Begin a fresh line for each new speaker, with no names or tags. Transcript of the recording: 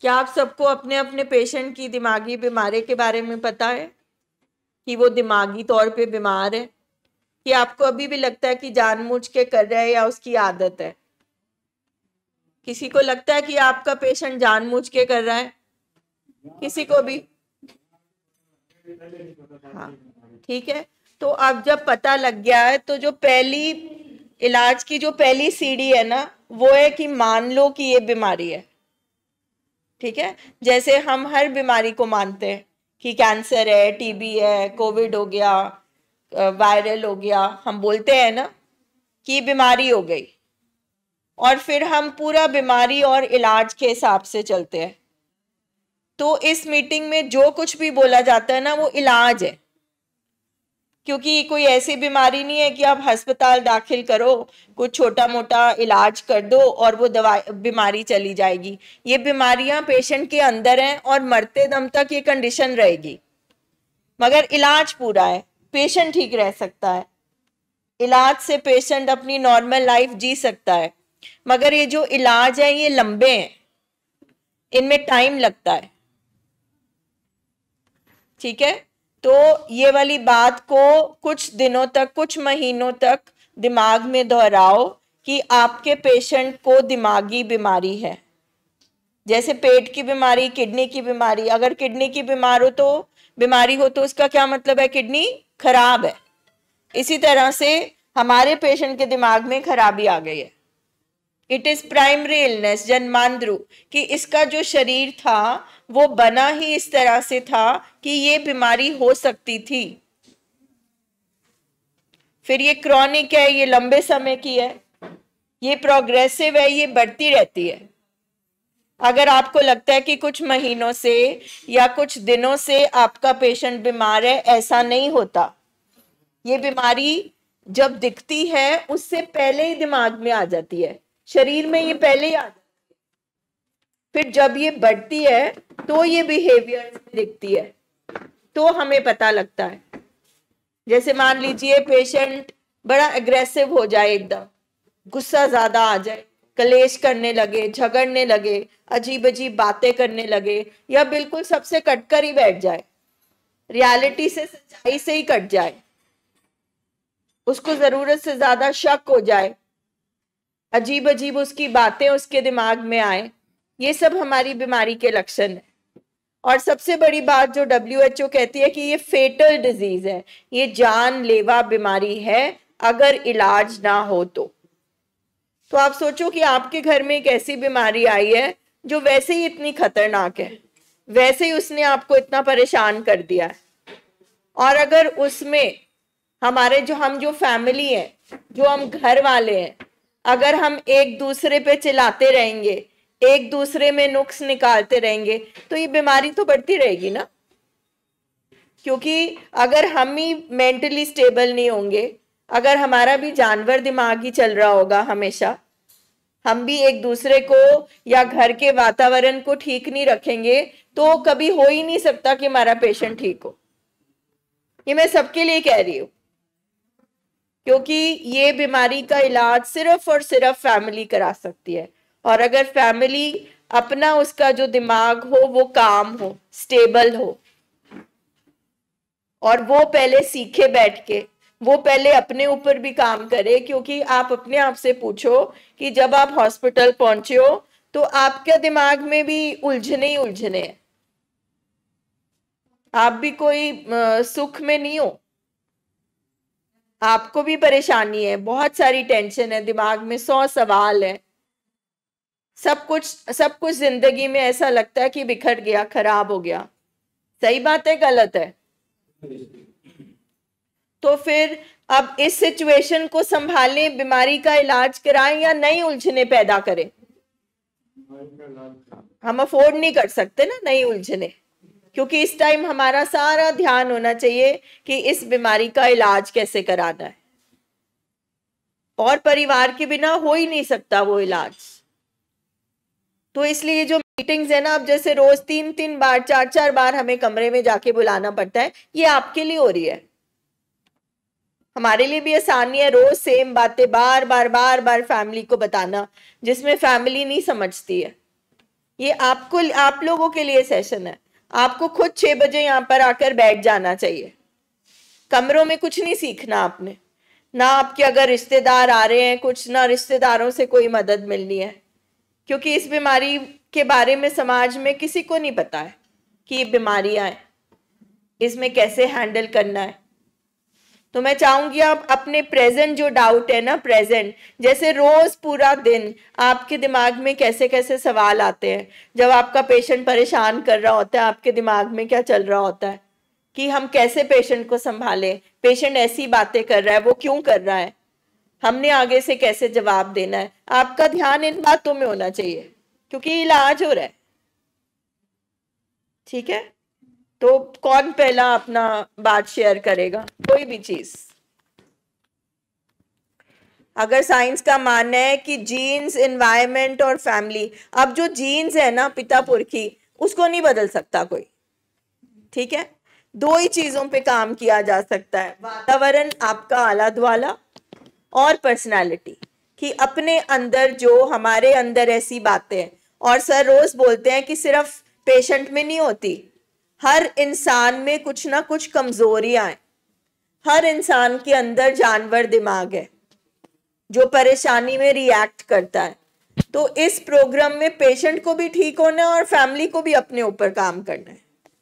क्या आप सबको अपने अपने पेशेंट की दिमागी बीमारी के बारे में पता है कि वो दिमागी तौर पे बीमार है कि आपको अभी भी लगता है कि जानबूझ के कर रहा है या उसकी आदत है किसी को लगता है कि आपका पेशेंट जानबूझ के कर रहा है किसी को भी हाँ ठीक है तो अब जब पता लग गया है तो जो पहली इलाज की जो पहली सीढ़ी है ना वो है कि मान लो कि ये बीमारी है ठीक है जैसे हम हर बीमारी को मानते हैं कि कैंसर है टीबी है कोविड हो गया वायरल हो गया हम बोलते हैं ना कि बीमारी हो गई और फिर हम पूरा बीमारी और इलाज के हिसाब से चलते हैं तो इस मीटिंग में जो कुछ भी बोला जाता है ना वो इलाज है क्योंकि कोई ऐसी बीमारी नहीं है कि आप अस्पताल दाखिल करो कुछ छोटा मोटा इलाज कर दो और वो दवा बीमारी चली जाएगी ये बीमारियां पेशेंट के अंदर हैं और मरते दम तक ये कंडीशन रहेगी मगर इलाज पूरा है पेशेंट ठीक रह सकता है इलाज से पेशेंट अपनी नॉर्मल लाइफ जी सकता है मगर ये जो इलाज है ये लंबे हैं इनमें टाइम लगता है ठीक है तो ये वाली बात को कुछ दिनों तक कुछ महीनों तक दिमाग में दोहराओ कि आपके पेशेंट को दिमागी बीमारी है जैसे पेट की बीमारी किडनी की बीमारी अगर किडनी की बीमार हो तो बीमारी हो तो उसका क्या मतलब है किडनी खराब है इसी तरह से हमारे पेशेंट के दिमाग में खराबी आ गई है इट इज़ प्राइमरी इलनेस जन्मांध्रु कि इसका जो शरीर था वो बना ही इस तरह से था कि ये बीमारी हो सकती थी फिर ये क्रॉनिक है ये लंबे समय की है ये प्रोग्रेसिव है ये बढ़ती रहती है अगर आपको लगता है कि कुछ महीनों से या कुछ दिनों से आपका पेशेंट बीमार है ऐसा नहीं होता ये बीमारी जब दिखती है उससे पहले ही दिमाग में आ जाती है शरीर में ये पहले ही आ जाती है फिर जब ये बढ़ती है तो ये बिहेवियर दिखती है तो हमें पता लगता है जैसे मान लीजिए पेशेंट बड़ा एग्रेसिव हो जाए एकदम गुस्सा ज्यादा आ जाए कलेश करने लगे झगड़ने लगे अजीब अजीब बातें करने लगे या बिल्कुल सबसे कटकर ही बैठ जाए रियलिटी से सच्चाई से ही कट जाए उसको जरूरत से ज्यादा शक हो जाए अजीब अजीब उसकी बातें उसके दिमाग में आए ये सब हमारी बीमारी के लक्षण है और सबसे बड़ी बात जो डब्ल्यू एच ओ कहती है कि ये फेटल डिजीज है ये जानलेवा बीमारी है अगर इलाज ना हो तो तो आप सोचो कि आपके घर में एक ऐसी बीमारी आई है जो वैसे ही इतनी खतरनाक है वैसे ही उसने आपको इतना परेशान कर दिया है और अगर उसमें हमारे जो हम जो फैमिली है जो हम घर वाले हैं अगर हम एक दूसरे पे चिल्लाते रहेंगे एक दूसरे में नुक्स निकालते रहेंगे तो ये बीमारी तो बढ़ती रहेगी ना क्योंकि अगर हम ही मेंटली स्टेबल नहीं होंगे अगर हमारा भी जानवर दिमाग ही चल रहा होगा हमेशा हम भी एक दूसरे को या घर के वातावरण को ठीक नहीं रखेंगे तो कभी हो ही नहीं सकता कि हमारा पेशेंट ठीक हो ये मैं सबके लिए कह रही हूं क्योंकि ये बीमारी का इलाज सिर्फ और सिर्फ फैमिली करा सकती है और अगर फैमिली अपना उसका जो दिमाग हो वो काम हो स्टेबल हो और वो पहले सीखे बैठ के वो पहले अपने ऊपर भी काम करे क्योंकि आप अपने आप से पूछो कि जब आप हॉस्पिटल पहुंचे हो तो आपके दिमाग में भी उलझने ही उलझने हैं आप भी कोई सुख में नहीं हो आपको भी परेशानी है बहुत सारी टेंशन है दिमाग में सौ सवाल है सब कुछ सब कुछ जिंदगी में ऐसा लगता है कि बिखर गया खराब हो गया सही बात है गलत है तो फिर अब इस सिचुएशन को संभालें बीमारी का इलाज कराएं या नई उलझने पैदा करें हम अफोर्ड नहीं कर सकते ना नई उलझने क्योंकि इस टाइम हमारा सारा ध्यान होना चाहिए कि इस बीमारी का इलाज कैसे कराना है और परिवार के बिना हो ही नहीं सकता वो इलाज तो इसलिए जो मीटिंग्स है ना अब जैसे रोज तीन तीन बार चार चार बार हमें कमरे में जाके बुलाना पड़ता है ये आपके लिए हो रही है हमारे लिए भी आसानी है रोज सेम बातें बार बार बार बार फैमिली को बताना जिसमें फैमिली नहीं समझती है ये आपको आप लोगों के लिए सेशन है आपको खुद छः बजे यहाँ पर आकर बैठ जाना चाहिए कमरों में कुछ नहीं सीखना आपने ना आपके अगर रिश्तेदार आ रहे हैं कुछ ना रिश्तेदारों से कोई मदद मिलनी है क्योंकि इस बीमारी के बारे में समाज में किसी को नहीं पता है कि ये बीमारियाँ हैं इसमें कैसे हैंडल करना है तो मैं चाहूंगी आप अपने प्रेजेंट जो डाउट है ना प्रेजेंट जैसे रोज़ पूरा दिन आपके दिमाग में कैसे कैसे सवाल आते हैं जब आपका पेशेंट परेशान कर रहा होता है आपके दिमाग में क्या चल रहा होता है कि हम कैसे पेशेंट को संभालें पेशेंट ऐसी बातें कर रहा है वो क्यों कर रहा है हमने आगे से कैसे जवाब देना है आपका ध्यान इन बातों में होना चाहिए क्योंकि इलाज हो रहा है ठीक है तो कौन पहला अपना बात शेयर करेगा कोई भी चीज अगर साइंस का मानना है कि जीन्स इन्वायरमेंट और फैमिली अब जो जीन्स है ना पिता पुरखी उसको नहीं बदल सकता कोई ठीक है दो ही चीजों पे काम किया जा सकता है वातावरण आपका आला द्वाला और पर्सनालिटी कि अपने अंदर जो हमारे अंदर ऐसी बातें और सर रोज बोलते हैं कि सिर्फ पेशेंट में नहीं होती हर इंसान में कुछ ना कुछ कमजोरियां हैं हर इंसान के अंदर जानवर दिमाग है जो परेशानी में रिएक्ट करता है तो इस प्रोग्राम में पेशेंट को भी ठीक होना है और फैमिली को भी अपने ऊपर काम करना है